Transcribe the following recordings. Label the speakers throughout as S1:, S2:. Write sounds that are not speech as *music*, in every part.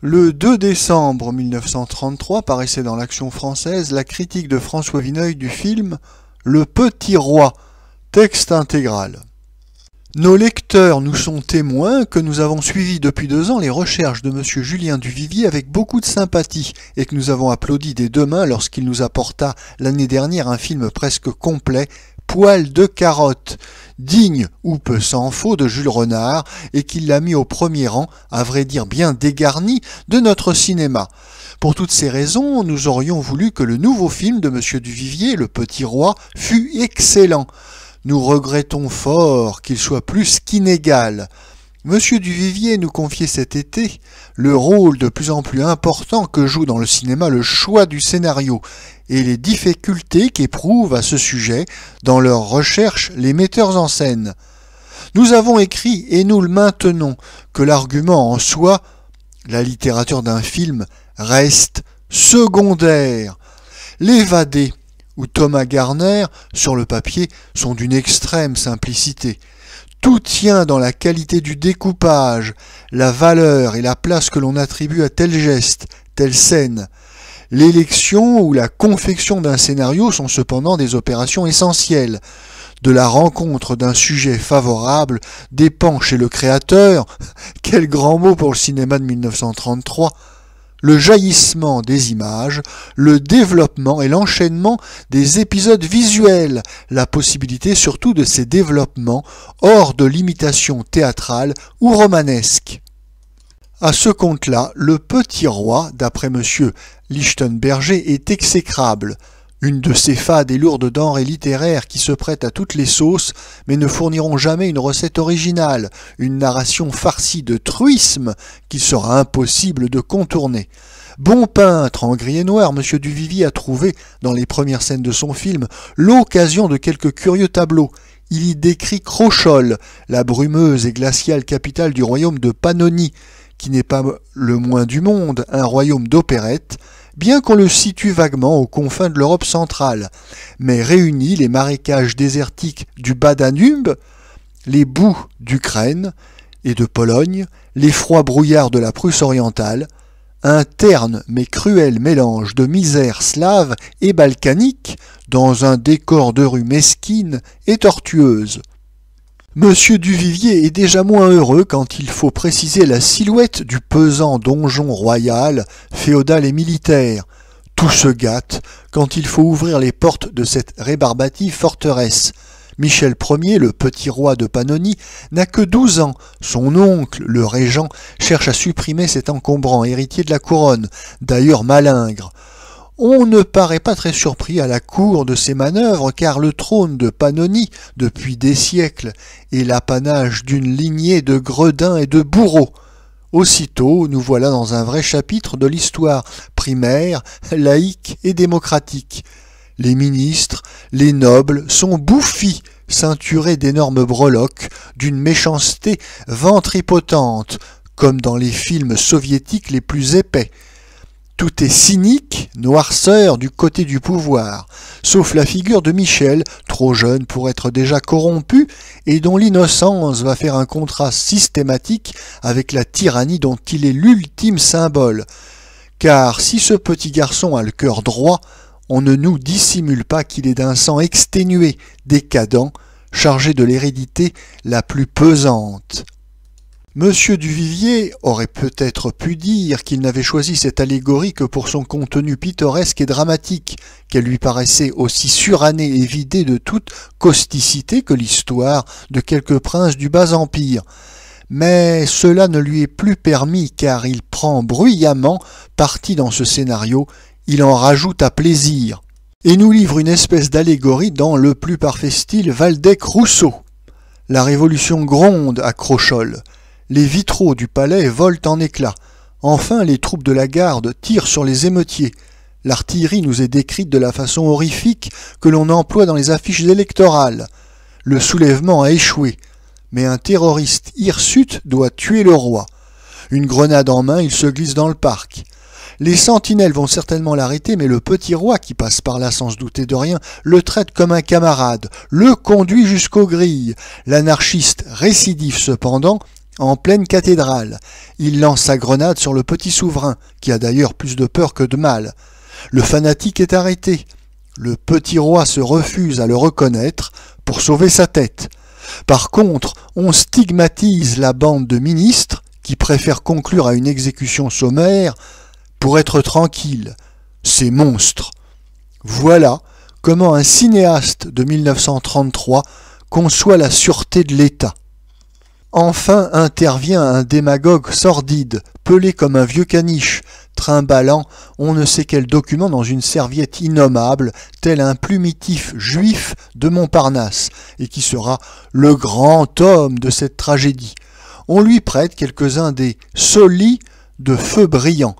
S1: Le 2 décembre 1933 paraissait dans l'Action française la critique de François Vineuil du film Le Petit Roi, texte intégral. Nos lecteurs nous sont témoins que nous avons suivi depuis deux ans les recherches de M. Julien Duvivier avec beaucoup de sympathie et que nous avons applaudi des deux mains lorsqu'il nous apporta l'année dernière un film presque complet poil de carotte, digne ou peu s'en faut de Jules Renard, et qu'il l'a mis au premier rang, à vrai dire bien dégarni, de notre cinéma. Pour toutes ces raisons, nous aurions voulu que le nouveau film de M. Duvivier, Le Petit Roi, fût excellent. Nous regrettons fort qu'il soit plus qu'inégal. Monsieur Duvivier nous confiait cet été le rôle de plus en plus important que joue dans le cinéma le choix du scénario et les difficultés qu'éprouvent à ce sujet dans leurs recherches les metteurs en scène. Nous avons écrit, et nous le maintenons, que l'argument en soi, la littérature d'un film, reste secondaire. L'évadé ou Thomas Garner, sur le papier, sont d'une extrême simplicité. Tout tient dans la qualité du découpage, la valeur et la place que l'on attribue à tel geste, telle scène. L'élection ou la confection d'un scénario sont cependant des opérations essentielles. De la rencontre d'un sujet favorable dépend chez le créateur, *laughs* quel grand mot pour le cinéma de 1933, le jaillissement des images, le développement et l'enchaînement des épisodes visuels, la possibilité surtout de ces développements hors de l'imitation théâtrale ou romanesque. À ce compte-là, le petit roi, d'après M. Lichtenberger, est exécrable. Une de ces fades et lourdes denrées littéraires qui se prêtent à toutes les sauces, mais ne fourniront jamais une recette originale, une narration farcie de truisme qu'il sera impossible de contourner. Bon peintre en gris et noir, M. Duvivy a trouvé, dans les premières scènes de son film, l'occasion de quelques curieux tableaux. Il y décrit Crochol, la brumeuse et glaciale capitale du royaume de Pannonie, qui n'est pas le moins du monde un royaume d'opérette, bien qu'on le situe vaguement aux confins de l'Europe centrale, mais réunit les marécages désertiques du bas Danube, les bouts d'Ukraine et de Pologne, les froids brouillards de la Prusse orientale, un terne mais cruel mélange de misère slave et balkanique dans un décor de rues mesquines et tortueuses. Monsieur Duvivier est déjà moins heureux quand il faut préciser la silhouette du pesant donjon royal, féodal et militaire. Tout se gâte quand il faut ouvrir les portes de cette rébarbative forteresse. Michel Ier, le petit roi de Pannonie, n'a que douze ans. Son oncle, le régent, cherche à supprimer cet encombrant héritier de la couronne, d'ailleurs malingre on ne paraît pas très surpris à la cour de ces manœuvres, car le trône de Pannonie, depuis des siècles, est l'apanage d'une lignée de gredins et de bourreaux. Aussitôt, nous voilà dans un vrai chapitre de l'histoire, primaire, laïque et démocratique. Les ministres, les nobles sont bouffis, ceinturés d'énormes breloques, d'une méchanceté ventripotente, comme dans les films soviétiques les plus épais. Tout est cynique, noirceur du côté du pouvoir, sauf la figure de Michel, trop jeune pour être déjà corrompu et dont l'innocence va faire un contraste systématique avec la tyrannie dont il est l'ultime symbole. Car si ce petit garçon a le cœur droit, on ne nous dissimule pas qu'il est d'un sang exténué, décadent, chargé de l'hérédité la plus pesante. Monsieur Duvivier aurait peut-être pu dire qu'il n'avait choisi cette allégorie que pour son contenu pittoresque et dramatique, qu'elle lui paraissait aussi surannée et vidée de toute causticité que l'histoire de quelques princes du bas empire. Mais cela ne lui est plus permis car il prend bruyamment parti dans ce scénario, il en rajoute à plaisir, et nous livre une espèce d'allégorie dans le plus parfait style Valdec Rousseau. La Révolution gronde à Crochol les vitraux du palais volent en éclats. Enfin, les troupes de la garde tirent sur les émeutiers. L'artillerie nous est décrite de la façon horrifique que l'on emploie dans les affiches électorales. Le soulèvement a échoué, mais un terroriste hirsute doit tuer le roi. Une grenade en main, il se glisse dans le parc. Les sentinelles vont certainement l'arrêter, mais le petit roi, qui passe par là sans se douter de rien, le traite comme un camarade, le conduit jusqu'aux grilles. L'anarchiste récidif cependant, en pleine cathédrale. Il lance sa grenade sur le petit souverain, qui a d'ailleurs plus de peur que de mal. Le fanatique est arrêté. Le petit roi se refuse à le reconnaître pour sauver sa tête. Par contre, on stigmatise la bande de ministres qui préfèrent conclure à une exécution sommaire pour être tranquille. Ces monstres. Voilà comment un cinéaste de 1933 conçoit la sûreté de l'État. Enfin intervient un démagogue sordide, pelé comme un vieux caniche, trimballant on ne sait quel document dans une serviette innommable, tel un plumitif juif de Montparnasse, et qui sera le grand homme de cette tragédie. On lui prête quelques-uns des solis de feu brillant,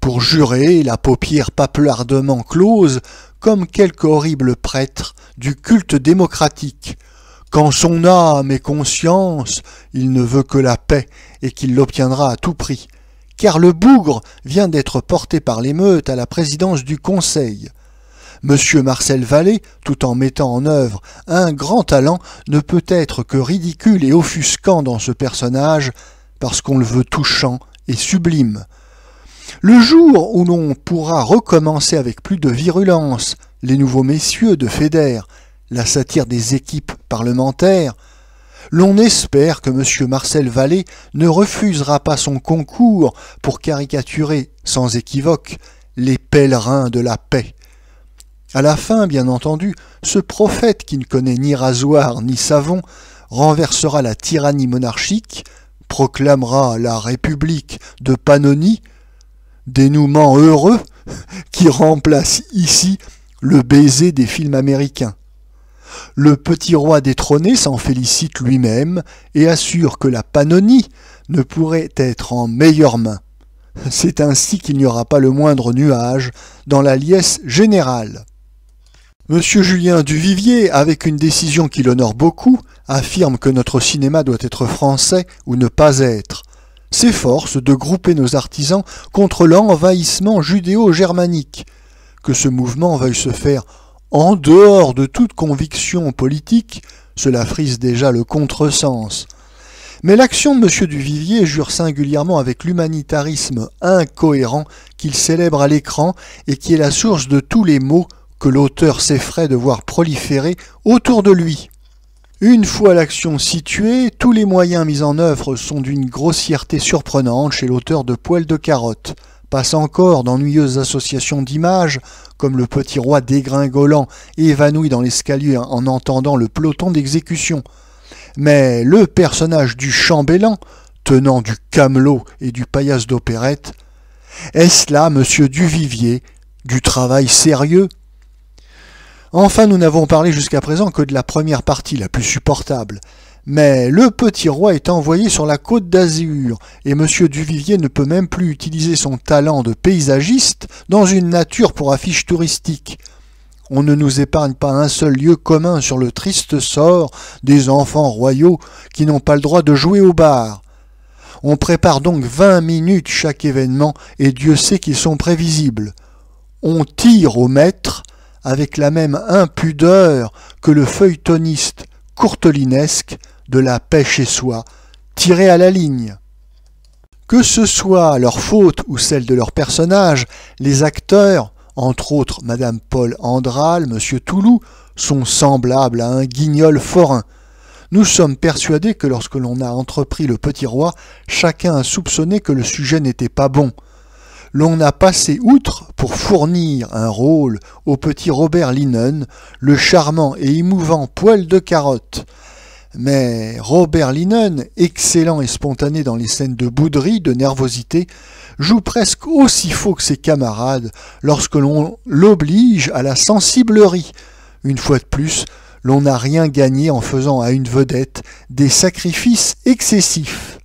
S1: pour jurer, la paupière papelardement close, comme quelque horrible prêtre du culte démocratique. Quand son âme et conscience, il ne veut que la paix, et qu'il l'obtiendra à tout prix, car le bougre vient d'être porté par l'émeute à la présidence du Conseil. Monsieur Marcel Vallée, tout en mettant en œuvre un grand talent, ne peut être que ridicule et offusquant dans ce personnage, parce qu'on le veut touchant et sublime. Le jour où l'on pourra recommencer avec plus de virulence les nouveaux messieurs de Fédère, la satire des équipes parlementaires, l'on espère que M. Marcel Vallée ne refusera pas son concours pour caricaturer, sans équivoque, les pèlerins de la paix. À la fin, bien entendu, ce prophète qui ne connaît ni rasoir ni savon renversera la tyrannie monarchique, proclamera la République de Pannonie, dénouement heureux *laughs* qui remplace ici le baiser des films américains. Le petit roi détrôné s'en félicite lui-même et assure que la Pannonie ne pourrait être en meilleure main. C'est ainsi qu'il n'y aura pas le moindre nuage dans la liesse générale. Monsieur Julien Duvivier, avec une décision qui l'honore beaucoup, affirme que notre cinéma doit être français ou ne pas être, s'efforce de grouper nos artisans contre l'envahissement judéo-germanique. Que ce mouvement veuille se faire en dehors de toute conviction politique, cela frise déjà le contresens. Mais l'action de M. Duvivier jure singulièrement avec l'humanitarisme incohérent qu'il célèbre à l'écran et qui est la source de tous les maux que l'auteur s'effraie de voir proliférer autour de lui. Une fois l'action située, tous les moyens mis en œuvre sont d'une grossièreté surprenante chez l'auteur de Poil de Carotte passe encore d'ennuyeuses associations d'images, comme le petit roi dégringolant évanoui dans l'escalier en entendant le peloton d'exécution. Mais le personnage du chambellan, tenant du camelot et du paillasse d'opérette, est-ce là, monsieur Duvivier, du travail sérieux Enfin, nous n'avons parlé jusqu'à présent que de la première partie, la plus supportable, mais le petit roi est envoyé sur la côte d'Azur, et M. Duvivier ne peut même plus utiliser son talent de paysagiste dans une nature pour affiche touristique. On ne nous épargne pas un seul lieu commun sur le triste sort des enfants royaux qui n'ont pas le droit de jouer au bar. On prépare donc vingt minutes chaque événement, et Dieu sait qu'ils sont prévisibles. On tire au maître avec la même impudeur que le feuilletoniste courtelinesque de la paix chez soi, tirée à la ligne. Que ce soit leur faute ou celle de leur personnage, les acteurs, entre autres Madame Paul Andral, Monsieur Toulou, sont semblables à un guignol forain. Nous sommes persuadés que lorsque l'on a entrepris le petit roi, chacun a soupçonné que le sujet n'était pas bon. L'on a passé outre pour fournir un rôle au petit Robert Linen, le charmant et émouvant poil de carotte, mais Robert Linen, excellent et spontané dans les scènes de bouderie, de nervosité, joue presque aussi faux que ses camarades lorsque l'on l'oblige à la sensiblerie. Une fois de plus, l'on n'a rien gagné en faisant à une vedette des sacrifices excessifs.